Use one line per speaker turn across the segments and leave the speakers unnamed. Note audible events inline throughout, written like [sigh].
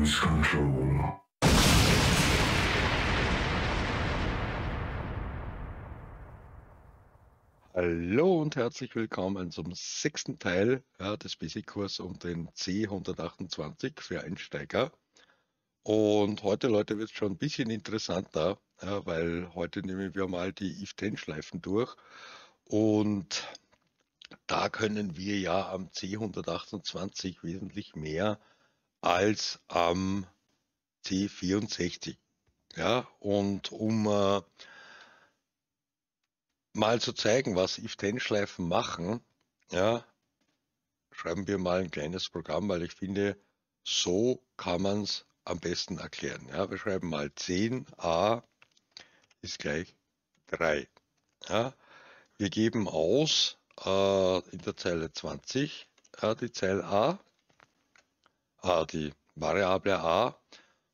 Cruise Control. Hallo und herzlich willkommen zum sechsten Teil ja, des Basic-Kurs um den C128 für Einsteiger. Und heute, Leute, wird es schon ein bisschen interessanter, ja, weil heute nehmen wir mal die IF-10-Schleifen durch. Und da können wir ja am C128 wesentlich mehr als am C64. Ja, und um äh, mal zu zeigen, was If-Then-Schleifen machen, ja, schreiben wir mal ein kleines Programm, weil ich finde, so kann man es am besten erklären. Ja, wir schreiben mal 10a ist gleich 3. Ja, wir geben aus äh, in der Zeile 20 ja, die Zeile a, äh, die Variable a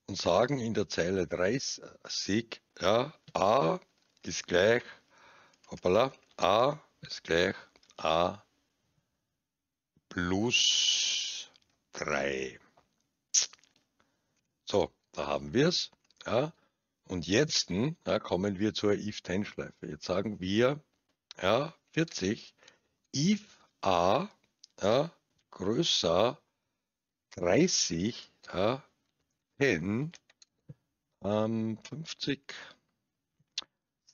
und sagen in der Zeile 30 ja, a ist gleich hoppala, a ist gleich a plus 3. So, da haben wir es. Ja. Und jetzt ja, hm, kommen wir zur if-10-Schleife. Jetzt sagen wir ja, 40, if a ja, größer 30, ja, 10, ähm, 50,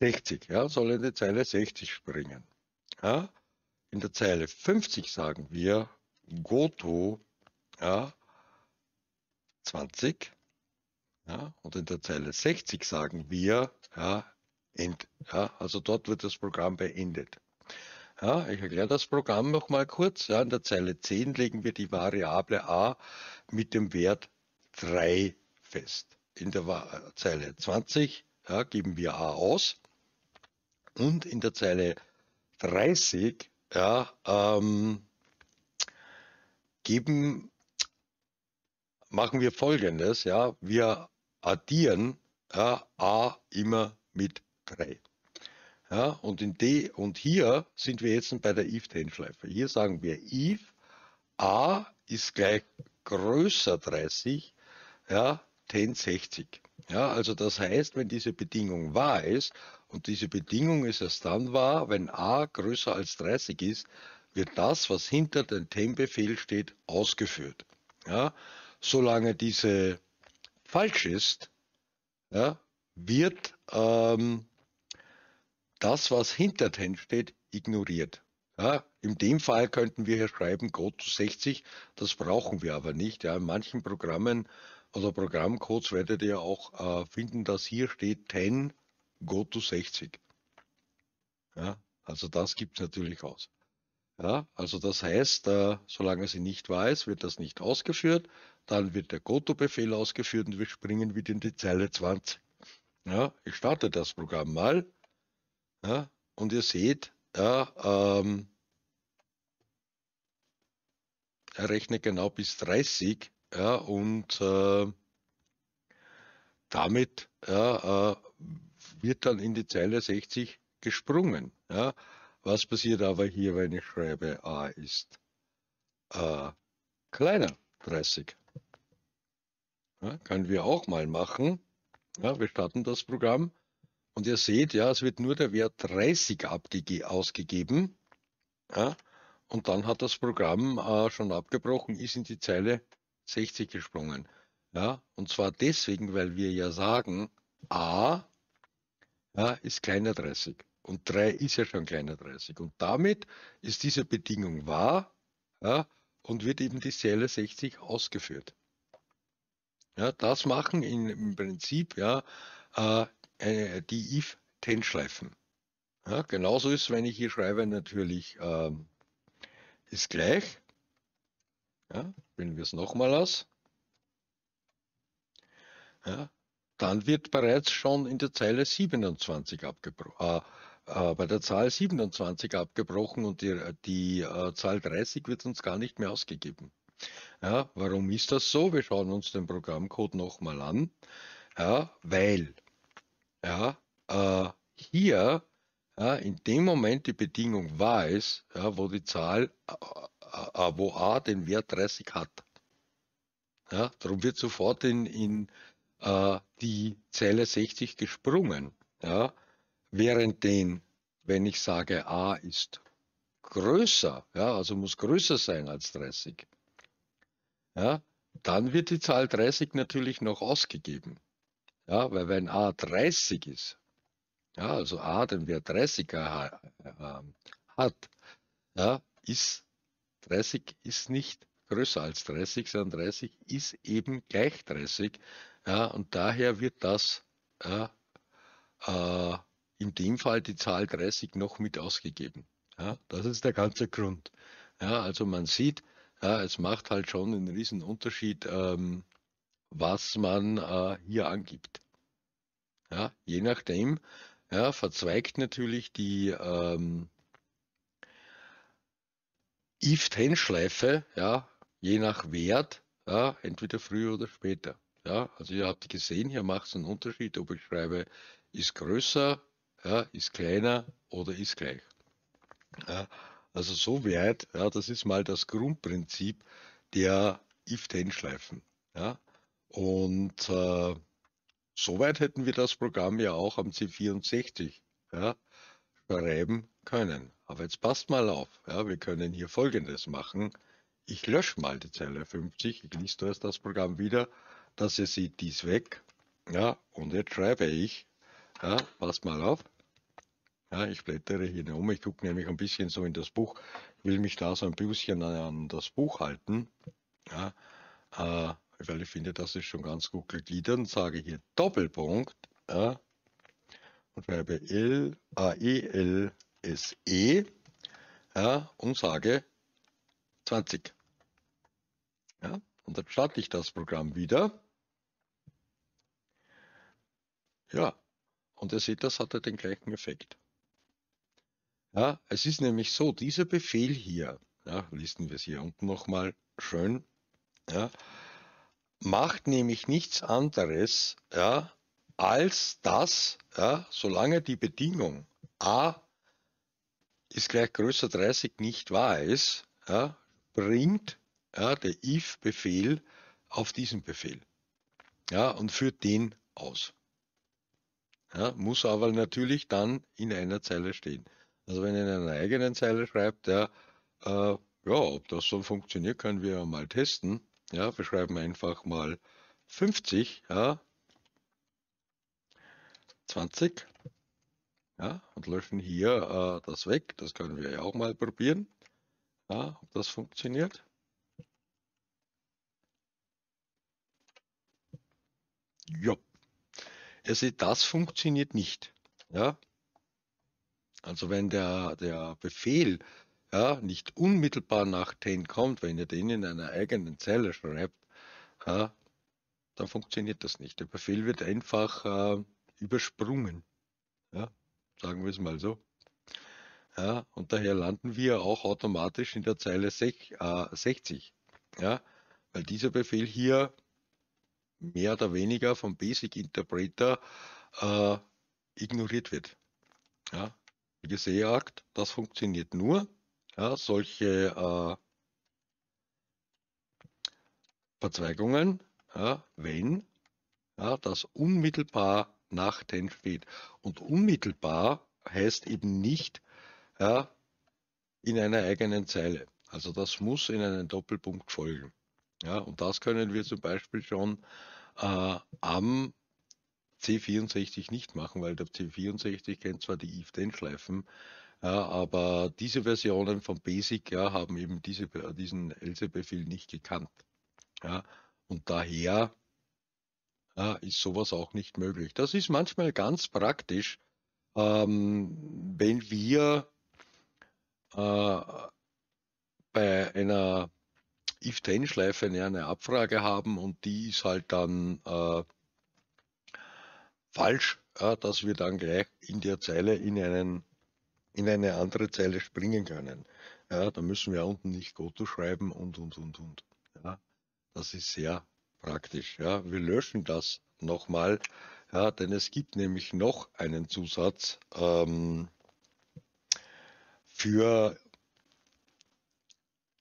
60, ja, soll in die Zeile 60 springen. Ja. In der Zeile 50 sagen wir Goto ja, 20 ja, und in der Zeile 60 sagen wir ja, end, ja, also dort wird das Programm beendet. Ja, ich erkläre das Programm noch mal kurz. Ja, in der Zeile 10 legen wir die Variable a mit dem Wert 3 fest. In der Zeile 20 ja, geben wir a aus und in der Zeile 30 ja, ähm, geben, machen wir folgendes. Ja, wir addieren ja, a immer mit 3. Ja, und, in D, und hier sind wir jetzt bei der if-10-Schleife. Hier sagen wir if a ist gleich größer 30, ja, 10, 60. Ja, also das heißt, wenn diese Bedingung wahr ist, und diese Bedingung ist erst dann wahr, wenn a größer als 30 ist, wird das, was hinter dem Ten-Befehl steht, ausgeführt. Ja, solange diese falsch ist, ja, wird ähm, das, was hinter drin steht, ignoriert. Ja, in dem Fall könnten wir hier schreiben Code 60, das brauchen wir aber nicht. Ja, in manchen Programmen oder Programmcodes werdet ihr auch äh, finden, dass hier steht 10 Go to 60. Ja, also das gibt es natürlich aus. Ja, also das heißt, äh, solange sie nicht weiß, wird das nicht ausgeführt. Dann wird der Goto-Befehl ausgeführt und wir springen wieder in die Zeile 20. Ja, ich starte das Programm mal. Ja, und ihr seht, ja, ähm, er rechnet genau bis 30 ja, und äh, damit ja, äh, wird dann in die Zeile 60 gesprungen. Ja. Was passiert aber hier, wenn ich schreibe, a ist äh, kleiner 30? Ja, können wir auch mal machen. Ja, wir starten das Programm. Und ihr seht, ja, es wird nur der Wert 30 ausgegeben. Ja, und dann hat das Programm äh, schon abgebrochen, ist in die Zeile 60 gesprungen. Ja, und zwar deswegen, weil wir ja sagen, a ja, ist kleiner 30 und 3 ist ja schon kleiner 30. Und damit ist diese Bedingung wahr ja, und wird eben die Zeile 60 ausgeführt. Ja, das machen in, im Prinzip ja, äh, eine, äh, die If-10-Schleifen. Ja, genauso ist, wenn ich hier schreibe, natürlich ähm, ist gleich. Ja, wenn wir es nochmal aus. Ja, dann wird bereits schon in der Zeile 27 abgebrochen. Äh, äh, bei der Zahl 27 abgebrochen und die, die äh, Zahl 30 wird uns gar nicht mehr ausgegeben. Ja, warum ist das so? Wir schauen uns den Programmcode nochmal an. Ja, weil ja, äh, hier ja, in dem Moment die Bedingung war es, ja, wo die Zahl, äh, äh, wo A den Wert 30 hat. Ja, darum wird sofort in, in äh, die Zelle 60 gesprungen. Ja, während den, wenn ich sage A ist größer, ja, also muss größer sein als 30, ja, dann wird die Zahl 30 natürlich noch ausgegeben. Ja, weil wenn A 30 ist, ja, also A den Wert 30 äh, hat, ja, ist 30 ist nicht größer als 30, sondern 30 ist eben gleich 30. Ja, und daher wird das ja, äh, in dem Fall die Zahl 30 noch mit ausgegeben. Ja, das ist der ganze Grund. Ja, also man sieht, ja, es macht halt schon einen riesen Unterschied, ähm, was man äh, hier angibt. Ja, je nachdem ja, verzweigt natürlich die ähm, if ten schleife ja, je nach Wert, ja, entweder früher oder später. Ja, also ihr habt gesehen, hier macht es einen Unterschied, ob ich schreibe, ist größer, ja, ist kleiner oder ist gleich. Ja, also soweit, ja, das ist mal das Grundprinzip der if ten schleifen Ja. Und äh, soweit hätten wir das Programm ja auch am C64 ja, schreiben können. Aber jetzt passt mal auf. Ja, wir können hier Folgendes machen. Ich lösche mal die Zeile 50. Ich liest erst das Programm wieder. dass ihr seht dies weg. Ja, und jetzt schreibe ich. Ja, passt mal auf. Ja, ich blättere hier um. Ich gucke nämlich ein bisschen so in das Buch. Ich will mich da so ein bisschen an das Buch halten. Ja, äh, weil ich finde, das ist schon ganz gut gegliedert. Sage hier Doppelpunkt. Ja, und schreibe L, A, E, L, S, E. Ja, und sage 20. Ja, und dann starte ich das Programm wieder. Ja, und ihr seht, das hat den gleichen Effekt. Ja, es ist nämlich so, dieser Befehl hier, ja, listen wir es hier unten nochmal schön, ja, macht nämlich nichts anderes, ja, als dass, ja, solange die Bedingung a ist gleich größer 30 nicht wahr ist, ja, bringt ja, der if-Befehl auf diesen Befehl ja, und führt den aus. Ja, muss aber natürlich dann in einer Zeile stehen. Also wenn er in einer eigenen Zeile schreibt, ja, äh, ja ob das so funktioniert, können wir mal testen. Ja, wir schreiben einfach mal 50, ja, 20, ja, und löschen hier äh, das weg. Das können wir ja auch mal probieren, ja, ob das funktioniert. Ja, also das funktioniert nicht, ja. Also wenn der, der Befehl ja, nicht unmittelbar nach 10 kommt, wenn ihr den in einer eigenen Zeile schreibt, ja, dann funktioniert das nicht. Der Befehl wird einfach äh, übersprungen. Ja, sagen wir es mal so. Ja, und daher landen wir auch automatisch in der Zeile 60. Äh, ja, weil dieser Befehl hier mehr oder weniger vom Basic Interpreter äh, ignoriert wird. Ja, wie gesagt, das funktioniert nur, ja, solche äh, Verzweigungen, ja, wenn ja, das unmittelbar nach steht. Und unmittelbar heißt eben nicht ja, in einer eigenen Zeile. Also das muss in einen Doppelpunkt folgen. Ja, und das können wir zum Beispiel schon äh, am C64 nicht machen, weil der C64 kennt zwar die if-then-Schleifen, ja, aber diese Versionen von Basic ja, haben eben diese, diesen Else-Befehl nicht gekannt. Ja, und daher ja, ist sowas auch nicht möglich. Das ist manchmal ganz praktisch, ähm, wenn wir äh, bei einer if-then-Schleife eine Abfrage haben und die ist halt dann äh, falsch, ja, dass wir dann gleich in der Zeile in einen in eine andere Zeile springen können. Ja, da müssen wir unten nicht Goto schreiben und, und, und, und. Ja, das ist sehr praktisch. Ja, wir löschen das nochmal, ja, denn es gibt nämlich noch einen Zusatz ähm, für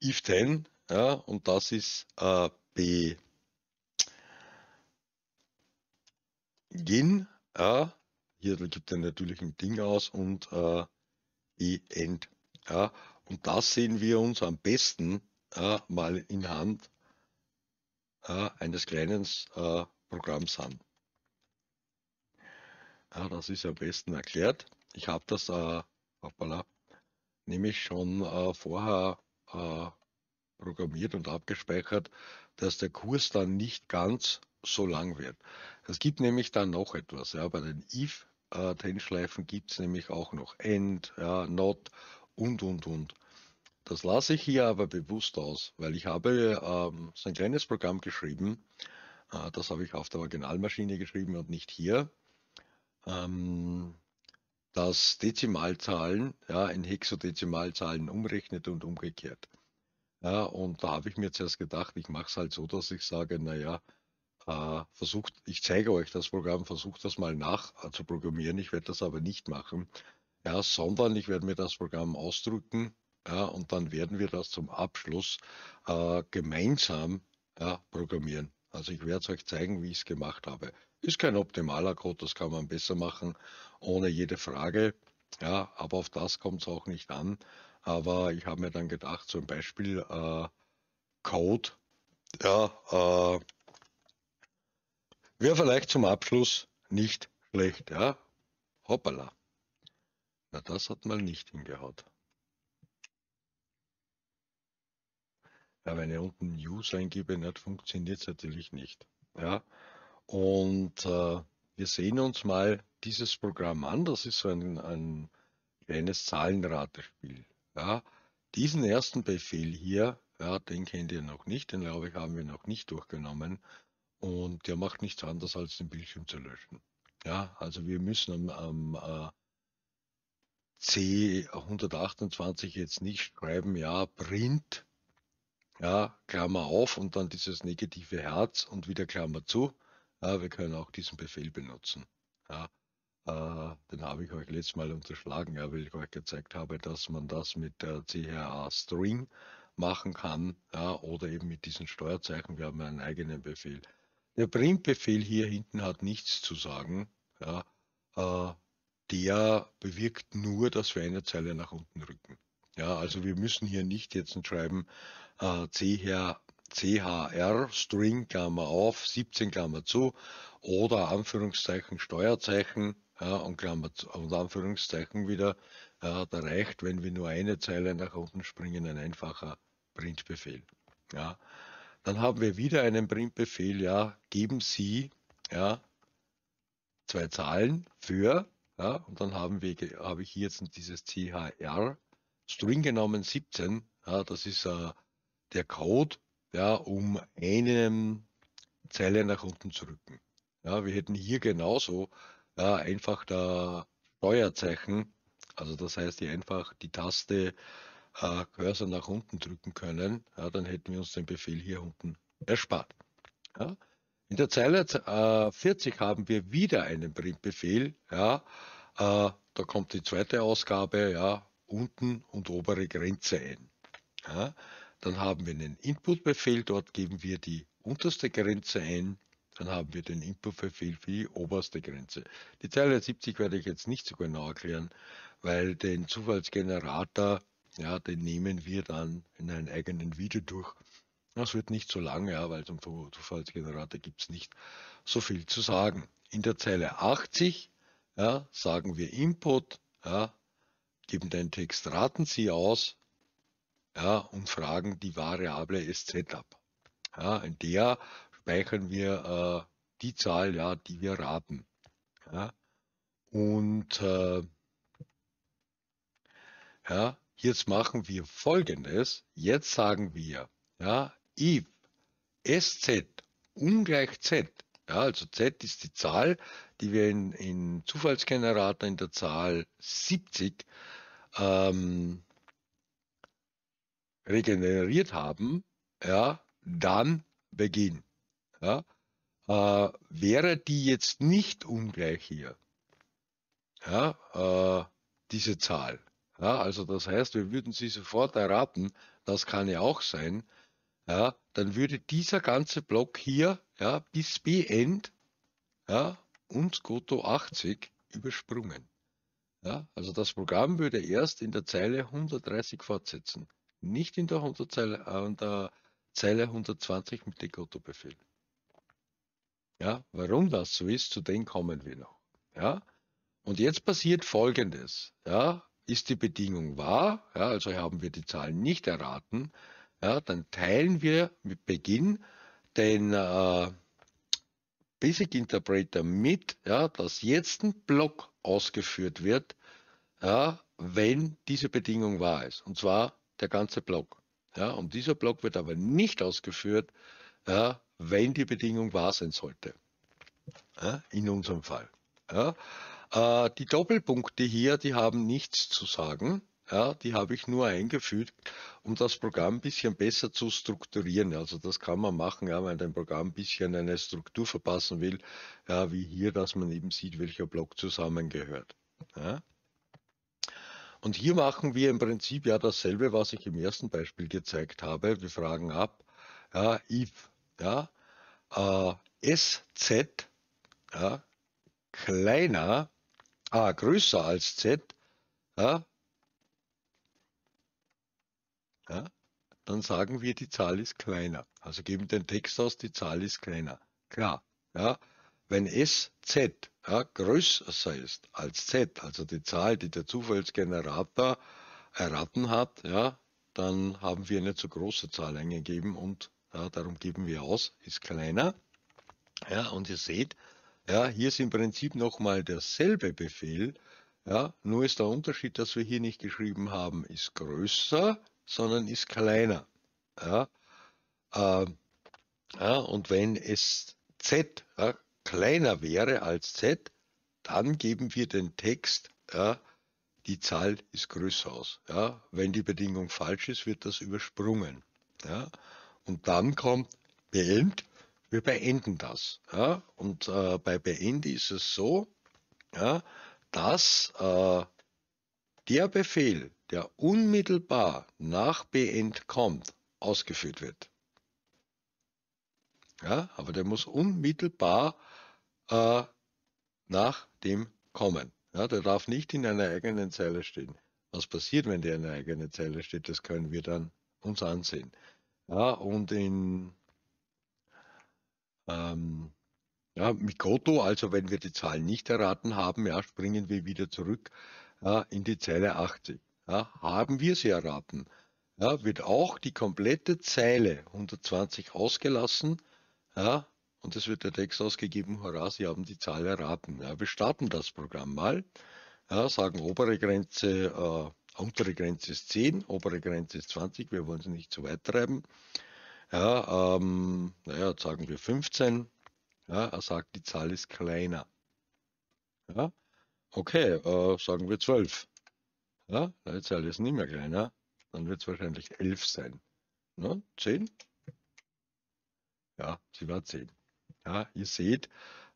if 10 ja, und das ist äh, begin. Ja, hier gibt er natürlich ein Ding aus und äh, end. Ja, und das sehen wir uns am besten äh, mal in Hand äh, eines kleinen äh, Programms an. Ja, das ist am besten erklärt. Ich habe das äh, hoppala, nämlich schon äh, vorher äh, programmiert und abgespeichert, dass der Kurs dann nicht ganz so lang wird. Es gibt nämlich dann noch etwas. Ja, bei den if äh, drinschleifen gibt es nämlich auch noch End, ja, not und, und, und. Das lasse ich hier aber bewusst aus, weil ich habe ähm, so ein kleines Programm geschrieben. Äh, das habe ich auf der Originalmaschine geschrieben und nicht hier. Ähm, das Dezimalzahlen ja, in Hexadezimalzahlen umrechnet und umgekehrt. Ja, und da habe ich mir zuerst gedacht, ich mache es halt so, dass ich sage, naja, äh, versucht, ich zeige euch das Programm, versucht das mal nachzuprogrammieren. Äh, ich werde das aber nicht machen, ja, sondern ich werde mir das Programm ausdrücken ja, und dann werden wir das zum Abschluss äh, gemeinsam ja, programmieren. Also ich werde es euch zeigen, wie ich es gemacht habe. Ist kein optimaler Code, das kann man besser machen, ohne jede Frage. Ja, aber auf das kommt es auch nicht an. Aber ich habe mir dann gedacht, zum Beispiel äh, Code, ja, äh, Wäre vielleicht zum Abschluss nicht schlecht, ja? Hoppala. Na, das hat mal nicht hingehaut. Ja, wenn ich unten News eingebe, nicht funktioniert es natürlich nicht. Ja? Und äh, wir sehen uns mal dieses Programm an. Das ist so ein, ein kleines Zahlenratespiel. Ja? Diesen ersten Befehl hier, ja, den kennt ihr noch nicht, den glaube ich haben wir noch nicht durchgenommen und der macht nichts anderes, als den Bildschirm zu löschen. Ja, also wir müssen am, am äh, C128 jetzt nicht schreiben, ja, Print, ja, Klammer auf und dann dieses negative Herz und wieder Klammer zu. Ja, wir können auch diesen Befehl benutzen. Ja, äh, den habe ich euch letztes Mal unterschlagen, ja, weil ich euch gezeigt habe, dass man das mit der äh, CHA String machen kann ja, oder eben mit diesen Steuerzeichen. Wir haben einen eigenen Befehl der Printbefehl hier hinten hat nichts zu sagen. Ja, äh, der bewirkt nur, dass wir eine Zeile nach unten rücken. Ja, also wir müssen hier nicht jetzt schreiben äh, CHR, CHR, String, Klammer auf, 17 Klammer zu oder Anführungszeichen, Steuerzeichen ja, und, Klammer, und Anführungszeichen wieder. Ja, da reicht, wenn wir nur eine Zeile nach unten springen, ein einfacher Printbefehl. Ja. Dann haben wir wieder einen Printbefehl, ja, geben Sie, ja, zwei Zahlen für, ja, und dann haben wir, habe ich hier jetzt dieses CHR, String genommen 17, ja, das ist uh, der Code, ja, um eine Zeile nach unten zu rücken. Ja, wir hätten hier genauso ja, einfach da Steuerzeichen, also das heißt hier einfach die Taste äh, Cursor nach unten drücken können, ja, dann hätten wir uns den Befehl hier unten erspart. Ja. In der Zeile äh, 40 haben wir wieder einen Printbefehl. Ja, äh, da kommt die zweite Ausgabe, ja, unten und obere Grenze ein. Ja. Dann haben wir einen Inputbefehl, dort geben wir die unterste Grenze ein. Dann haben wir den Inputbefehl für die oberste Grenze. Die Zeile 70 werde ich jetzt nicht so genau erklären, weil den Zufallsgenerator ja, den nehmen wir dann in einem eigenen Video durch. Das wird nicht so lange, ja, weil zum Zufallsgenerator gibt es nicht so viel zu sagen. In der Zeile 80 ja, sagen wir Input, ja, geben den Text Raten Sie aus ja, und fragen die Variable SZ ab. Ja, in der speichern wir äh, die Zahl, ja, die wir raten. Ja. Und äh, ja, Jetzt machen wir Folgendes. Jetzt sagen wir, ja, if sz ungleich z, ja, also z ist die Zahl, die wir in, in Zufallsgenerator in der Zahl 70 ähm, regeneriert haben, ja, dann Beginn. Ja. Äh, wäre die jetzt nicht ungleich hier, ja, äh, diese Zahl, ja, also das heißt, wir würden sie sofort erraten, das kann ja auch sein, ja, dann würde dieser ganze Block hier ja, bis B-End ja, und Goto 80 übersprungen. Ja, also das Programm würde erst in der Zeile 130 fortsetzen, nicht in der, Zeile, äh, in der Zeile 120 mit dem Goto-Befehl. Ja, warum das so ist, zu dem kommen wir noch. Ja, und jetzt passiert Folgendes. Ja, ist die Bedingung wahr, ja, also haben wir die Zahlen nicht erraten, ja, dann teilen wir mit Beginn den äh, Basic Interpreter mit, ja, dass jetzt ein Block ausgeführt wird, ja, wenn diese Bedingung wahr ist. Und zwar der ganze Block. Ja, und dieser Block wird aber nicht ausgeführt, ja, wenn die Bedingung wahr sein sollte. Ja, in unserem Fall. Ja. Äh, die Doppelpunkte hier, die haben nichts zu sagen. Ja, die habe ich nur eingefügt, um das Programm ein bisschen besser zu strukturieren. Also das kann man machen, ja, wenn ein Programm ein bisschen eine Struktur verpassen will, ja, wie hier, dass man eben sieht, welcher Block zusammengehört. Ja. Und hier machen wir im Prinzip ja dasselbe, was ich im ersten Beispiel gezeigt habe. Wir fragen ab, ja, if, ja, äh, sz, ja, kleiner A größer als Z, ja, ja, dann sagen wir, die Zahl ist kleiner. Also geben den Text aus, die Zahl ist kleiner. Klar, ja, wenn S Z ja, größer ist als Z, also die Zahl, die der Zufallsgenerator erraten hat, ja, dann haben wir eine zu große Zahl eingegeben und ja, darum geben wir aus, ist kleiner. Ja, und ihr seht, ja, hier ist im Prinzip nochmal derselbe Befehl. Ja, nur ist der Unterschied, dass wir hier nicht geschrieben haben, ist größer, sondern ist kleiner. Ja, äh, ja und wenn es z ja, kleiner wäre als z, dann geben wir den Text, ja, die Zahl ist größer aus. Ja. Wenn die Bedingung falsch ist, wird das übersprungen. Ja. Und dann kommt beendet wir beenden das. Ja? Und äh, bei Beende ist es so, ja, dass äh, der Befehl, der unmittelbar nach Beend kommt, ausgeführt wird. Ja, aber der muss unmittelbar äh, nach dem kommen. Ja, der darf nicht in einer eigenen Zeile stehen. Was passiert, wenn der in einer eigenen Zeile steht, das können wir dann uns ansehen. Ja, und in ähm, ja, mit also wenn wir die Zahlen nicht erraten haben, ja, springen wir wieder zurück ja, in die Zeile 80. Ja, haben wir sie erraten, ja, wird auch die komplette Zeile 120 ausgelassen ja, und es wird der Text ausgegeben, hurra, Sie haben die Zahl erraten. Ja, wir starten das Programm mal, ja, sagen obere Grenze, äh, untere Grenze ist 10, obere Grenze ist 20, wir wollen sie nicht zu weit treiben. Ja, ähm, naja, sagen wir 15. Ja, er sagt, die Zahl ist kleiner. Ja, okay, äh, sagen wir 12. Ja, die Zahl ist nicht mehr kleiner, dann wird es wahrscheinlich 11 sein. Ne? 10? Ja, sie war 10. Ja, ihr seht,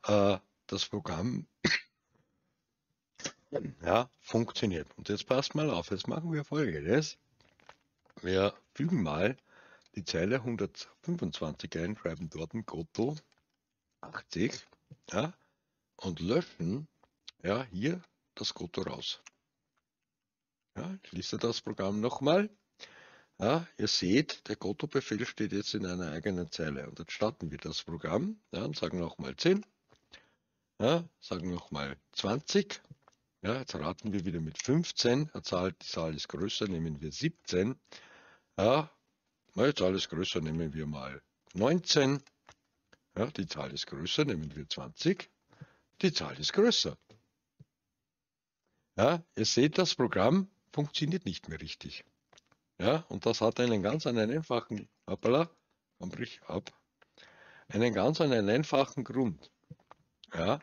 äh, das Programm [coughs] ja, funktioniert. Und jetzt passt mal auf, jetzt machen wir folgendes. Wir fügen mal die Zeile 125 einschreiben, dort ein Goto 80 ja, und löschen ja, hier das Goto raus. Ja, ich liste das Programm nochmal. Ja, ihr seht, der goto befehl steht jetzt in einer eigenen Zeile. Und jetzt starten wir das Programm ja, und sagen nochmal 10, ja, sagen nochmal 20. Ja, jetzt raten wir wieder mit 15, eine die Zahl ist größer, nehmen wir 17. Ja, na, die Zahl größer, nehmen wir mal 19. Ja, die Zahl ist größer, nehmen wir 20. Die Zahl ist größer. Ja, ihr seht, das Programm funktioniert nicht mehr richtig. Ja, und das hat einen ganz einen einfachen, hoppala, man bricht ab, einen ganz einen einfachen Grund. Ja,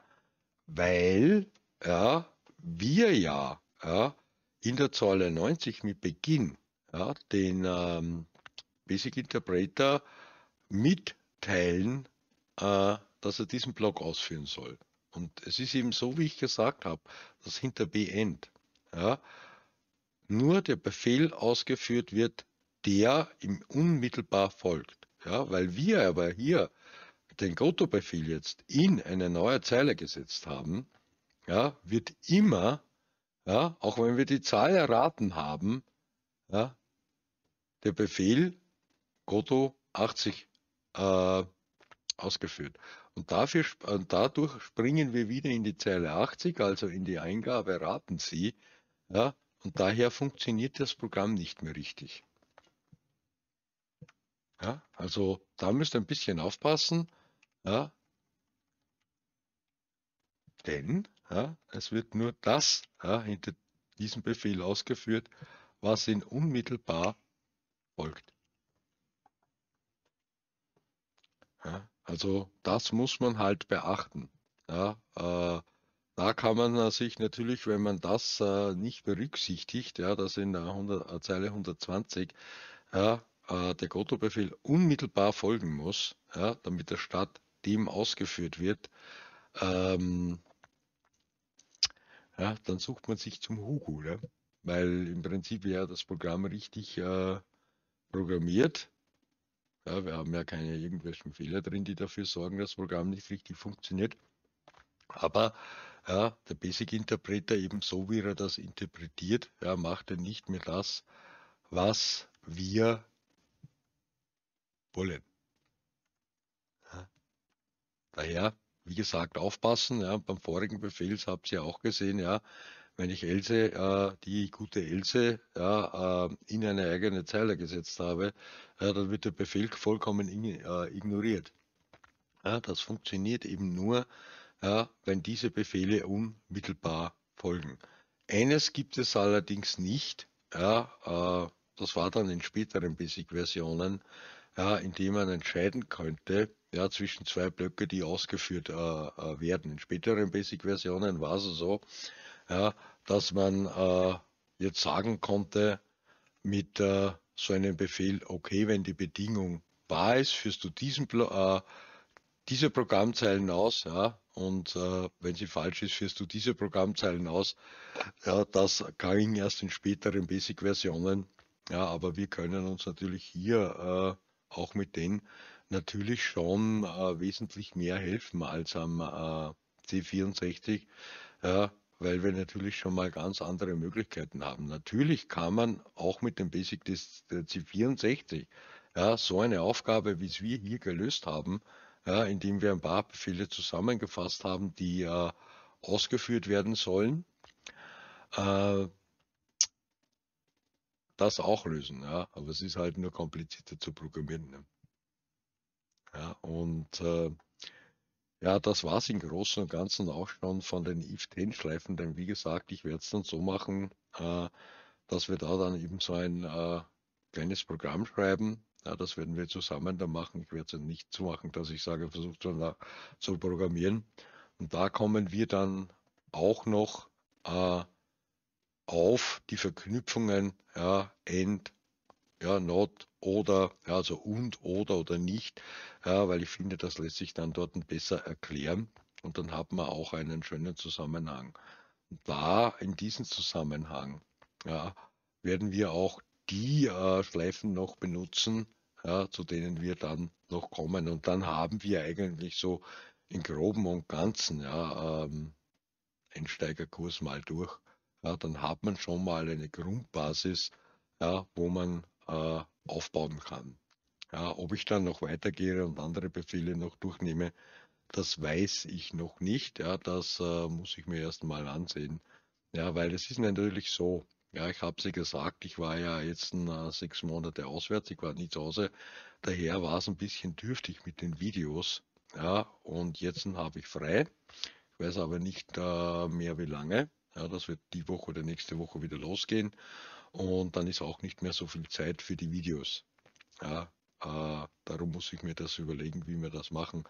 weil ja, wir ja, ja in der Zeile 90 mit Beginn ja, den ähm, Basic Interpreter mitteilen, äh, dass er diesen Block ausführen soll. Und es ist eben so, wie ich gesagt habe, dass hinter Bend ja, nur der Befehl ausgeführt wird, der ihm unmittelbar folgt. Ja, weil wir aber hier den Goto-Befehl jetzt in eine neue Zeile gesetzt haben, ja, wird immer, ja, auch wenn wir die Zahl erraten haben, ja, der Befehl Goto 80 äh, ausgeführt. Und dafür, und dadurch springen wir wieder in die Zeile 80, also in die Eingabe raten Sie. Ja, und daher funktioniert das Programm nicht mehr richtig. Ja, also da müsst ihr ein bisschen aufpassen. Ja, denn ja, es wird nur das ja, hinter diesem Befehl ausgeführt, was in unmittelbar folgt. Ja, also das muss man halt beachten. Ja, äh, da kann man äh, sich natürlich, wenn man das äh, nicht berücksichtigt, ja, dass in der 100, äh, Zeile 120 ja, äh, der Gottobefehl unmittelbar folgen muss, ja, damit der Staat dem ausgeführt wird, ähm, ja, dann sucht man sich zum Hugo, ne? weil im Prinzip ja das Programm richtig äh, programmiert, ja, wir haben ja keine irgendwelchen Fehler drin, die dafür sorgen, dass das Programm nicht richtig funktioniert. Aber ja, der Basic Interpreter eben so, wie er das interpretiert, ja, macht er nicht mehr das, was wir wollen. Ja. Daher, wie gesagt, aufpassen. Ja, beim vorigen Befehl habt ihr ja auch gesehen, ja, wenn ich Else, äh, die gute Else, ja, äh, in eine eigene Zeile gesetzt habe, ja, dann wird der Befehl vollkommen äh, ignoriert. Ja, das funktioniert eben nur, ja, wenn diese Befehle unmittelbar folgen. Eines gibt es allerdings nicht, ja, äh, das war dann in späteren BASIC-Versionen, ja, indem man entscheiden könnte, ja, zwischen zwei Blöcke, die ausgeführt äh, äh werden. In späteren Basic-Versionen war es so, ja, dass man äh, jetzt sagen konnte mit äh, so einem Befehl, okay, wenn die Bedingung wahr ist, führst du diesen äh, diese Programmzeilen aus, ja, und äh, wenn sie falsch ist, führst du diese Programmzeilen aus. Ja, das ging erst in späteren Basic-Versionen. Ja, aber wir können uns natürlich hier äh, auch mit denen natürlich schon äh, wesentlich mehr helfen als am äh, C64. Ja, weil wir natürlich schon mal ganz andere Möglichkeiten haben. Natürlich kann man auch mit dem Basic Disk äh, C64 ja, so eine Aufgabe, wie es wir hier gelöst haben, ja, indem wir ein paar Befehle zusammengefasst haben, die äh, ausgeführt werden sollen, äh, das auch lösen. Ja. Aber es ist halt nur komplizierter zu programmieren. Ne? Ja, und äh, ja, das war es im Großen und Ganzen auch schon von den If-10-Schleifen, denn wie gesagt, ich werde es dann so machen, äh, dass wir da dann eben so ein äh, kleines Programm schreiben. Ja, das werden wir zusammen dann machen. Ich werde es ja nicht so machen, dass ich sage, versucht dann zu programmieren. Und da kommen wir dann auch noch äh, auf die Verknüpfungen ja, End, ja, not oder, ja, also und oder oder nicht, ja, weil ich finde, das lässt sich dann dort besser erklären und dann hat man auch einen schönen Zusammenhang. da in diesem Zusammenhang ja, werden wir auch die äh, Schleifen noch benutzen, ja, zu denen wir dann noch kommen. Und dann haben wir eigentlich so in groben und ganzen ja, ähm, Einsteigerkurs mal durch. Ja, dann hat man schon mal eine Grundbasis, ja, wo man äh, aufbauen kann. Ja, ob ich dann noch weitergehe und andere Befehle noch durchnehme, das weiß ich noch nicht. Ja, das äh, muss ich mir erst mal ansehen. Ja, weil es ist natürlich so, ja, ich habe sie gesagt, ich war ja jetzt äh, sechs Monate auswärts, ich war nie zu Hause. Daher war es ein bisschen dürftig mit den Videos. Ja, und jetzt habe ich frei. Ich weiß aber nicht äh, mehr wie lange. Ja, das wird die Woche oder nächste Woche wieder losgehen. Und dann ist auch nicht mehr so viel Zeit für die Videos. Ja, äh, darum muss ich mir das überlegen, wie wir das machen.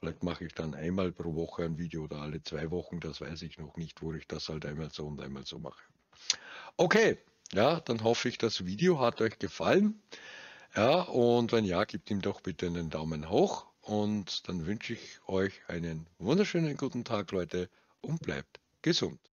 Vielleicht mache ich dann einmal pro Woche ein Video oder alle zwei Wochen, das weiß ich noch nicht, wo ich das halt einmal so und einmal so mache. Okay, ja, dann hoffe ich, das Video hat euch gefallen. Ja, und wenn ja, gebt ihm doch bitte einen Daumen hoch. Und dann wünsche ich euch einen wunderschönen guten Tag, Leute, und bleibt gesund.